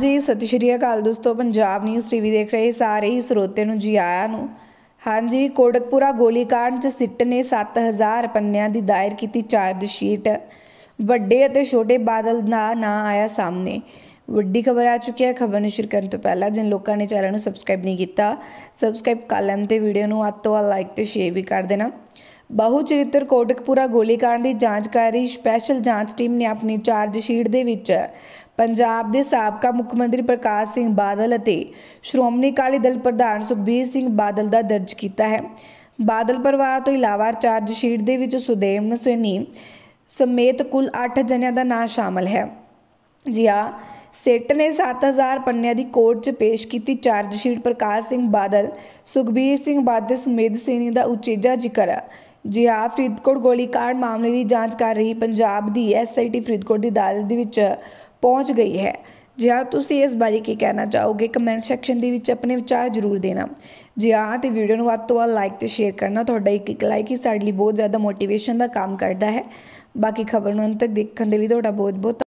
ਜੀ ਸਤਿ ਸ਼੍ਰੀ ਅਕਾਲ ਦੋਸਤੋ ਪੰਜਾਬ ਨਿਊਜ਼ ਟੀਵੀ ਦੇਖ ਰਹੇ ਸਾਰੇ ਹੀ ਸਰੋਤੇ ਨੂੰ ਜੀ ਆਇਆਂ ਨੂੰ ਹਾਂਜੀ ਕੋਟਕਪੂਰਾ ਗੋਲੀकांड 'ਚ ਸਿੱਟ ਨੇ 7000 ਪੰਨਿਆਂ ਦੀ ਦਾਇਰ ਕੀਤੀ ਚਾਰਜ ਸ਼ੀਟ ਵੱਡੇ ਅਤੇ ਛੋਟੇ ਬਾਦਲ ਦਾ ਨਾਂ ਆਇਆ ਸਾਹਮਣੇ ਵੱਡੀ ਖਬਰ ਆ ਚੁੱਕੀ ਹੈ ਖਬਰ ਨੂੰ ਸ਼ੁਰੂ ਕਰਨ ਤੋਂ ਪਹਿਲਾਂ ਜਿਨ ਲੋਕਾਂ ਨੇ ਚੈਨਲ ਨੂੰ ਸਬਸਕ੍ਰਾਈਬ ਨਹੀਂ ਕੀਤਾ ਸਬਸਕ੍ਰਾਈਬ ਕਰ ਲੈਣ ਤੇ ਵੀਡੀਓ ਨੂੰ ਅੱਤ ਤੋਂ ਲਾਈਕ ਤੇ ਸ਼ੇਅਰ ਵੀ ਕਰ ਦੇਣਾ ਬਹੁਚਰਿੱਤਰ ਕੋਟਕਪੂਰਾ ਗੋਲੀकांड ਦੀ ਜਾਂਚ ਕਰ ਰਹੀ ਸਪੈਸ਼ਲ ਜਾਂਚ ਟੀਮ ਨੇ ਆਪਣੀ ਚਾਰਜ ਸ਼ੀਟ ਦੇ ਵਿੱਚ ਪੰਜਾਬ ਦੇ ਸਾਬਕਾ ਮੁੱਖ ਮੰਤਰੀ ਪ੍ਰਕਾਸ਼ ਸਿੰਘ ਬਾਦਲ ਅਤੇ ਸ਼੍ਰੋਮਣੀ ਕਾਲੀ ਦਲ ਪ੍ਰਧਾਨ ਸੁਖਬੀਰ ਸਿੰਘ ਬਾਦਲ ਦਾ ਦਰਜ ਕੀਤਾ ਹੈ ਬਾਦਲ ਪਰਿਵਾਰ ਤੋਂ ਇਲਾਵਾ ਚਾਰਜ ਸ਼ੀਟ ਦੇ ਵਿੱਚ ਸੁਦੇਮ ਸੈਣੀ ਸਮੇਤ ਕੁੱਲ 8 ਜਣਿਆਂ ਦਾ ਨਾਮ ਸ਼ਾਮਲ ਹੈ ਜੀ ਹਾਂ ਸੈਟ ਨੇ 7000 ਪੰਨਿਆਂ ਦੀ ਕੋਰਟ 'ਚ ਪੇਸ਼ ਕੀਤੀ ਚਾਰਜ ਸ਼ੀਟ ਪ੍ਰਕਾਸ਼ ਸਿੰਘ ਬਾਦਲ ਸੁਖਬੀਰ ਸਿੰਘ ਬਾਦਲ ਸਮੇਤ ਸੇਨੀ ਦਾ ਉਚੇਜਾ ਜ਼ਿਕਰ ਜੀ ਆ ਫਰੀਦਕੋਟ ਗੋਲੀकांड ਮਾਮਲੇ ਦੀ ਜਾਂਚ ਕਰ ਰਹੀ ਪੰਜਾਬ ਦੀ ਐਸਆਈਟੀ ਫਰੀਦਕੋਟ ਦੀ ਅਦਾਲਤ ਦੇ ਵਿੱਚ ਪਹੁੰਚ ਗਈ ਹੈ ਜਿਹਾ ਤੁਸੀਂ ਇਸ ਬਾਰੇ ਕੀ ਕਹਿਣਾ ਚਾਹੋਗੇ ਕਮੈਂਟ ਸੈਕਸ਼ਨ ਦੇ ਵਿੱਚ ਆਪਣੇ ਵਿਚਾਰ ਜ਼ਰੂਰ ਦੇਣਾ ਜਿਹਾ ਤੇ ਵੀਡੀਓ ਨੂੰ ਵੱਧ ਤੋਂ ਵੱਧ ਲਾਈਕ ਤੇ ਸ਼ੇਅਰ ਕਰਨਾ ਤੁਹਾਡਾ ਇੱਕ ਇੱਕ ਲਾਈਕ ਹੀ ਸਾਡੇ ਲਈ ਬਹੁਤ ਜ਼ਿਆਦਾ ਮੋਟੀਵੇਸ਼ਨ ਦਾ ਕੰਮ ਕਰਦਾ ਹੈ ਬਾਕੀ ਖਬਰ ਨੂੰ ਅੰਤ ਤੱਕ ਦੇਖਣ ਦੇ ਲਈ ਤੁਹਾਡਾ ਬਹੁਤ ਬਹੁਤ